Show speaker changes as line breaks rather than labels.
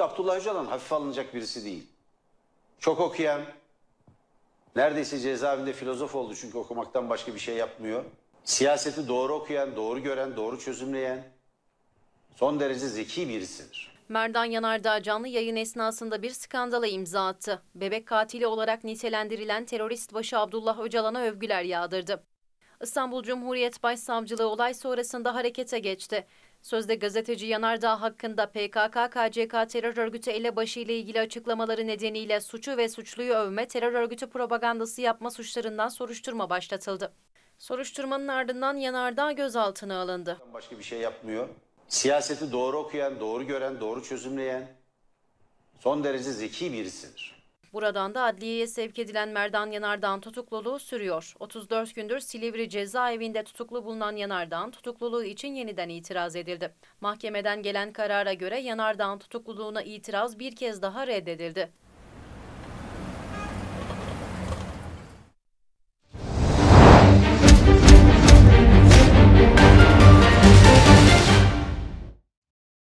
Abdullah Öcalan hafife alınacak birisi değil. Çok okuyan, neredeyse cezaevinde filozof oldu çünkü okumaktan başka bir şey yapmıyor. Siyaseti doğru okuyan, doğru gören, doğru çözümleyen son derece zeki birisidir.
Merdan Yanardağ canlı yayın esnasında bir skandala imza attı. Bebek katili olarak nitelendirilen terörist başı Abdullah Öcalan'a övgüler yağdırdı. İstanbul Cumhuriyet Başsavcılığı olay sonrasında harekete geçti. Sözde gazeteci Yanardağ hakkında PKK-KCK terör örgütü elebaşı ile ilgili açıklamaları nedeniyle suçu ve suçluyu övme, terör örgütü propagandası yapma suçlarından soruşturma başlatıldı. Soruşturmanın ardından Yanardağ gözaltına alındı.
Başka bir şey yapmıyor. Siyaseti doğru okuyan, doğru gören, doğru çözümleyen son derece zeki birisidir.
Buradan da adliyeye sevk edilen Merdan Yanardağ'ın tutukluluğu sürüyor. 34 gündür Silivri cezaevinde tutuklu bulunan Yanardağ'ın tutukluluğu için yeniden itiraz edildi. Mahkemeden gelen karara göre Yanardağ'ın tutukluluğuna itiraz bir kez daha reddedildi.